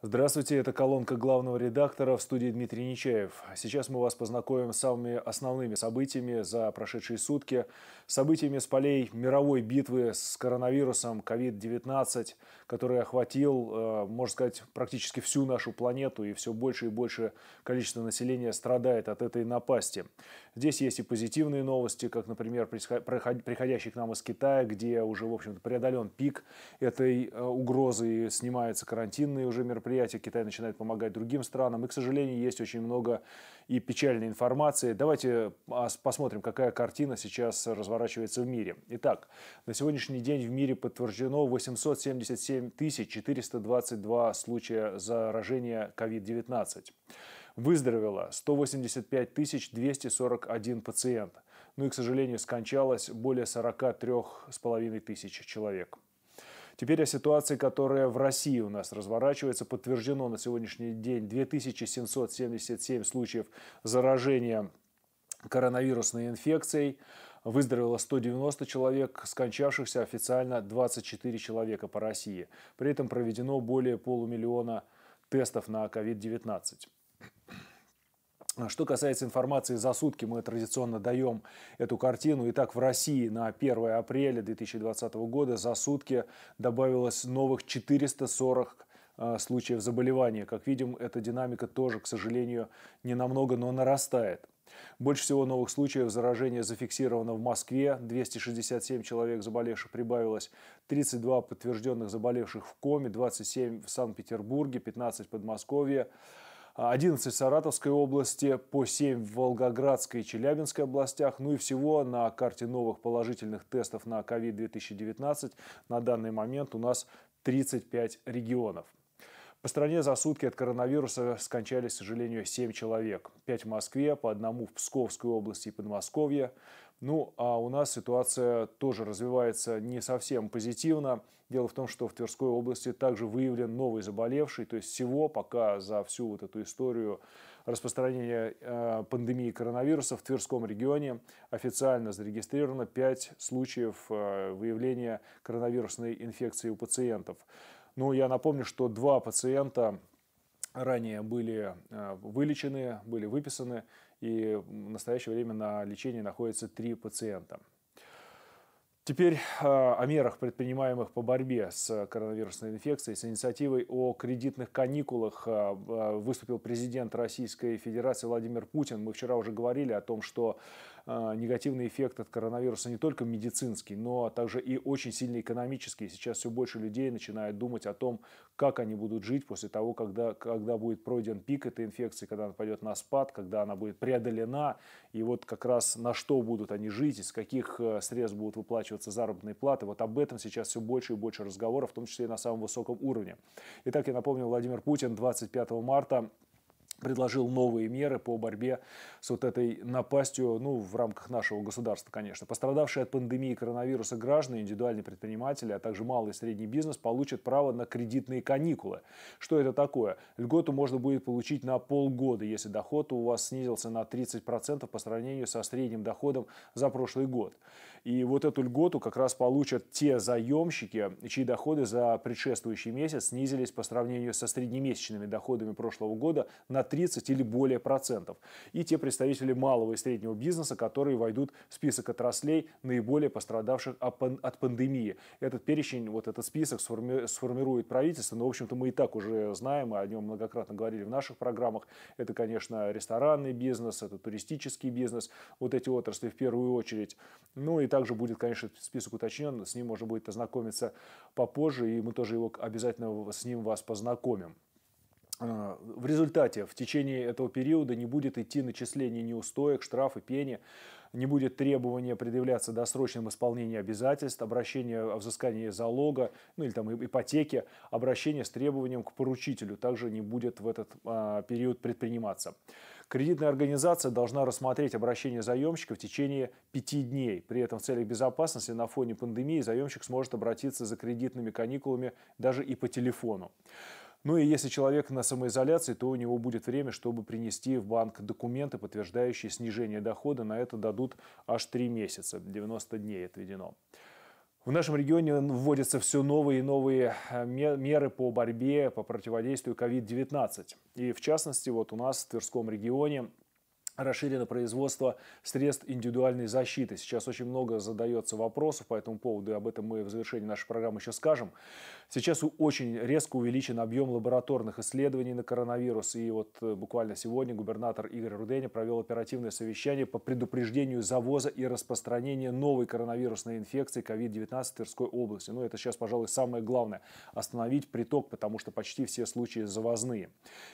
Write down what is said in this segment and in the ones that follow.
Здравствуйте, это колонка главного редактора в студии Дмитрий Нечаев. Сейчас мы вас познакомим с самыми основными событиями за прошедшие сутки, событиями с полей мировой битвы с коронавирусом COVID-19, который охватил, э, можно сказать, практически всю нашу планету, и все больше и больше количество населения страдает от этой напасти. Здесь есть и позитивные новости, как, например, приходящий к нам из Китая, где уже, в общем-то, преодолен пик этой э, угрозы, и снимаются карантинные уже мероприятия, Китай начинает помогать другим странам, и, к сожалению, есть очень много и печальной информации. Давайте а, посмотрим, какая картина сейчас разворачивается в мире. Итак, на сегодняшний день в мире подтверждено 877 7422 случая заражения COVID-19. Выздоровело 185 241 пациент. Ну и, к сожалению, скончалось более 43,5 тысяч человек. Теперь о ситуации, которая в России у нас разворачивается. Подтверждено на сегодняшний день 2777 случаев заражения коронавирусной инфекцией. Выздоровело 190 человек, скончавшихся официально 24 человека по России. При этом проведено более полумиллиона тестов на COVID-19. Что касается информации за сутки, мы традиционно даем эту картину. Итак, в России на 1 апреля 2020 года за сутки добавилось новых 440 э, случаев заболевания. Как видим, эта динамика тоже, к сожалению, не намного, но нарастает. Больше всего новых случаев заражения зафиксировано в Москве. 267 человек заболевших прибавилось, 32 подтвержденных заболевших в коме, 27 в Санкт-Петербурге, 15 в Подмосковье. 11 в Саратовской области, по 7 в Волгоградской и Челябинской областях. Ну и всего на карте новых положительных тестов на COVID-2019 на данный момент у нас 35 регионов. По стране за сутки от коронавируса скончались, к сожалению, 7 человек. 5 в Москве, по одному в Псковской области и Подмосковье. Ну, а у нас ситуация тоже развивается не совсем позитивно. Дело в том, что в Тверской области также выявлен новый заболевший. То есть всего пока за всю вот эту историю распространения э, пандемии коронавируса в Тверском регионе официально зарегистрировано 5 случаев э, выявления коронавирусной инфекции у пациентов. Ну, я напомню, что два пациента ранее были э, вылечены, были выписаны, и в настоящее время на лечении находятся три пациента. Теперь э, о мерах, предпринимаемых по борьбе с коронавирусной инфекцией. С инициативой о кредитных каникулах э, выступил президент Российской Федерации Владимир Путин. Мы вчера уже говорили о том, что а, негативный эффект от коронавируса не только медицинский, но также и очень сильно экономический. Сейчас все больше людей начинают думать о том, как они будут жить после того, когда, когда будет пройден пик этой инфекции, когда она пойдет на спад, когда она будет преодолена. И вот как раз на что будут они жить, из каких э, средств будут выплачиваться заработные платы. Вот об этом сейчас все больше и больше разговоров, в том числе и на самом высоком уровне. Итак, я напомню, Владимир Путин 25 марта предложил новые меры по борьбе с вот этой напастью, ну, в рамках нашего государства, конечно. Пострадавшие от пандемии коронавируса граждане, индивидуальные предприниматели, а также малый и средний бизнес получат право на кредитные каникулы. Что это такое? Льготу можно будет получить на полгода, если доход у вас снизился на 30% по сравнению со средним доходом за прошлый год. И вот эту льготу как раз получат те заемщики, чьи доходы за предшествующий месяц снизились по сравнению со среднемесячными доходами прошлого года на 30 или более процентов. И те представители малого и среднего бизнеса, которые войдут в список отраслей, наиболее пострадавших от пандемии. Этот перечень, вот этот список сформирует правительство, но, в общем-то, мы и так уже знаем, о нем многократно говорили в наших программах. Это, конечно, ресторанный бизнес, это туристический бизнес, вот эти отрасли в первую очередь. Ну и также будет, конечно, список уточнен, с ним можно будет ознакомиться попозже, и мы тоже его обязательно с ним вас познакомим. А, в результате в течение этого периода не будет идти начисление неустоек, штрафы, пени, не будет требования предъявляться досрочным исполнении обязательств, обращение о а, взыскании залога, ну или там ипотеки, обращение с требованием к поручителю также не будет в этот а, период предприниматься. Кредитная организация должна рассмотреть обращение заемщика в течение пяти дней. При этом в целях безопасности на фоне пандемии заемщик сможет обратиться за кредитными каникулами даже и по телефону. Ну и если человек на самоизоляции, то у него будет время, чтобы принести в банк документы, подтверждающие снижение дохода. На это дадут аж 3 месяца, 90 дней отведено. В нашем регионе вводятся все новые и новые э, меры по борьбе, по противодействию COVID-19. И в частности, вот у нас в Тверском регионе расширено производство средств индивидуальной защиты. Сейчас очень много задается вопросов по этому поводу, и об этом мы в завершении нашей программы еще скажем. Сейчас очень резко увеличен объем лабораторных исследований на коронавирус, и вот э, буквально сегодня губернатор Игорь Руденя провел оперативное совещание по предупреждению завоза и распространения новой коронавирусной инфекции COVID-19 в Тверской области. Ну, это сейчас, пожалуй, самое главное – остановить приток, потому что почти все случаи завозные.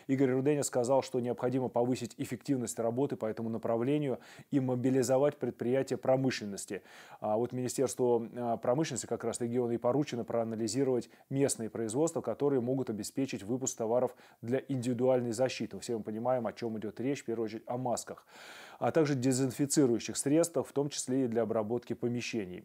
Игорь Руденя сказал, что необходимо повысить эффективность работы работы по этому направлению и мобилизовать предприятия промышленности. А вот министерство а, промышленности как раз региона и поручено проанализировать местные производства, которые могут обеспечить выпуск товаров для индивидуальной защиты. Все мы понимаем, о чем идет речь, в первую очередь о масках, а также дезинфицирующих средствах, в том числе и для обработки помещений.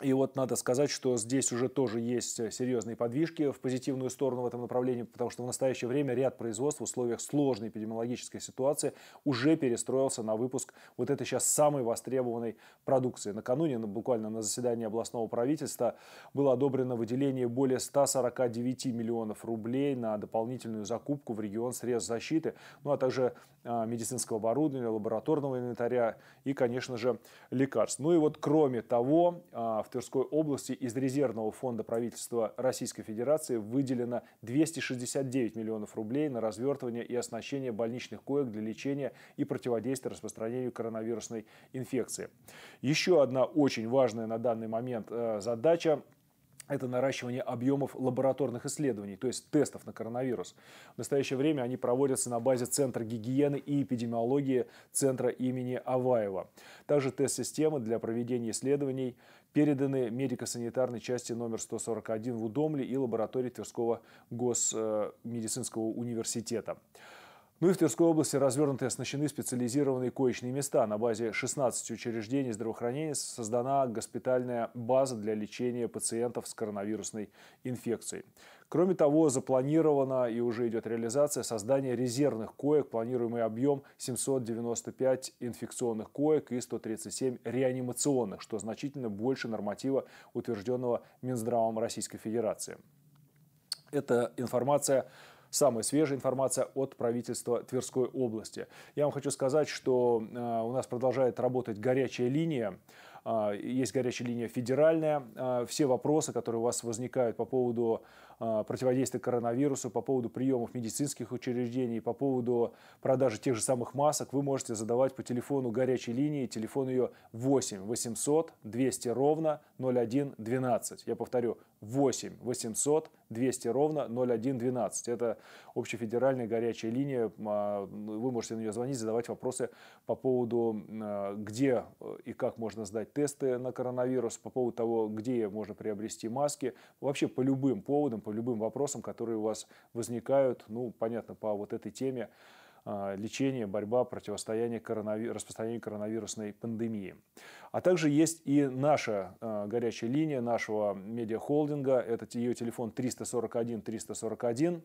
И вот надо сказать, что здесь уже тоже есть э, серьезные подвижки в позитивную сторону в этом направлении, потому что в настоящее время ряд производств в условиях сложной эпидемиологической ситуации уже перестроился на выпуск вот этой сейчас самой востребованной продукции. Накануне, ну, буквально на заседании областного правительства, было одобрено выделение более 149 миллионов рублей на дополнительную закупку в регион средств защиты, ну а также а, медицинского оборудования, лабораторного инвентаря и, конечно же, лекарств. Ну и вот кроме того, в а, в Тверской области из резервного фонда правительства Российской Федерации выделено 269 миллионов рублей на развертывание и оснащение больничных коек для лечения и противодействия распространению коронавирусной инфекции. Еще одна очень важная на данный момент э, задача это наращивание объемов лабораторных исследований, то есть тестов на коронавирус. В настоящее время они проводятся на базе Центра гигиены и эпидемиологии Центра имени Аваева. Также тест-системы для проведения исследований переданы медико-санитарной части номер 141 в Удомле и лаборатории Тверского госмедицинского э, университета. Ну и в Тверской области развернуты и оснащены специализированные коечные места. На базе 16 учреждений здравоохранения создана госпитальная база для лечения пациентов с коронавирусной инфекцией. Кроме того, запланировано и уже идет реализация создания резервных коек, планируемый объем 795 инфекционных коек и 137 реанимационных, что значительно больше норматива, утвержденного Минздравом Российской Федерации. Эта информация Самая свежая информация от правительства Тверской области. Я вам хочу сказать, что э, у нас продолжает работать горячая линия. Э, есть горячая линия федеральная. Э, все вопросы, которые у вас возникают по поводу а, противодействия коронавирусу, по поводу приемов медицинских учреждений, по поводу продажи тех же самых масок, вы можете задавать по телефону горячей линии. Телефон ее 8 800 200 ровно 0112. Я повторю, 8 800 200 ровно 0112. Это общефедеральная горячая линия. А, вы можете на нее звонить, задавать вопросы по поводу, а, где э, и как можно сдать тесты на коронавирус, по поводу того, где можно приобрести маски. Вообще по любым поводам, по любым вопросам, которые у вас возникают, ну, понятно, по вот этой теме а, лечение, борьба, противостояние коронави... распространению коронавирусной пандемии. А также есть и наша э, горячая линия нашего медиахолдинга. Это ее телефон 341-341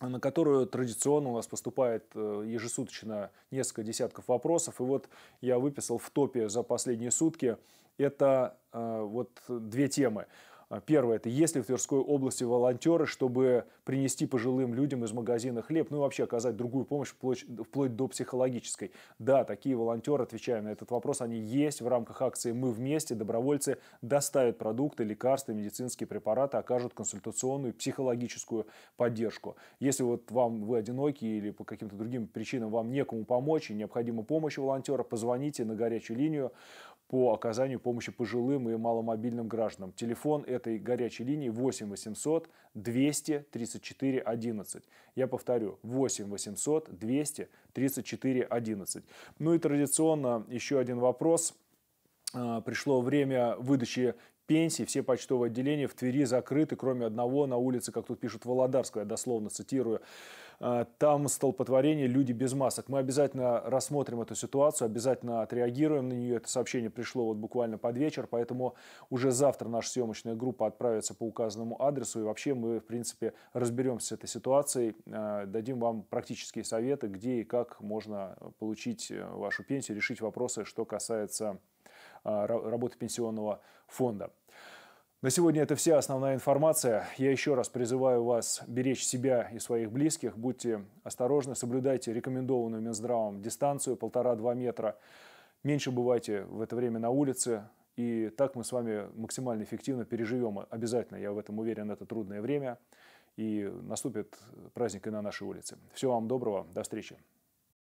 на которую традиционно у нас поступает э, ежесуточно несколько десятков вопросов. И вот я выписал в топе за последние сутки это э, вот две темы. А, первое, это есть ли в Тверской области волонтеры, чтобы принести пожилым людям из магазина хлеб, ну и вообще оказать другую помощь вплоть, вплоть до психологической. Да, такие волонтеры, отвечаем на этот вопрос, они есть в рамках акции «Мы вместе». Добровольцы доставят продукты, лекарства, медицинские препараты, окажут консультационную психологическую поддержку. Если вот вам вы одиноки или по каким-то другим причинам вам некому помочь и необходима помощь волонтера, позвоните на горячую линию по оказанию помощи пожилым и маломобильным гражданам. Телефон этой горячей линии 8 800 234 11. Я повторю, 8 800 234 11. Ну и традиционно еще один вопрос. А, пришло время выдачи пенсий. Все почтовые отделения в Твери закрыты, кроме одного на улице, как тут пишут, Володарского, я дословно цитирую. Э, там столпотворение «Люди без масок». Мы обязательно рассмотрим эту ситуацию, обязательно отреагируем на нее. Это сообщение пришло вот буквально под вечер, поэтому уже завтра наша съемочная группа отправится по указанному адресу. И вообще мы, в принципе, разберемся с этой ситуацией, э, дадим вам практические советы, где и как можно получить э, вашу пенсию, решить вопросы, что касается работы пенсионного фонда. На сегодня это вся основная информация. Я еще раз призываю вас беречь себя и своих близких. Будьте осторожны, соблюдайте рекомендованную Минздравом дистанцию полтора-два метра. Меньше бывайте в это время на улице. И так мы с вами максимально эффективно переживем. Обязательно, я в этом уверен, это трудное время. И наступит праздник и на нашей улице. Всего вам доброго. До встречи.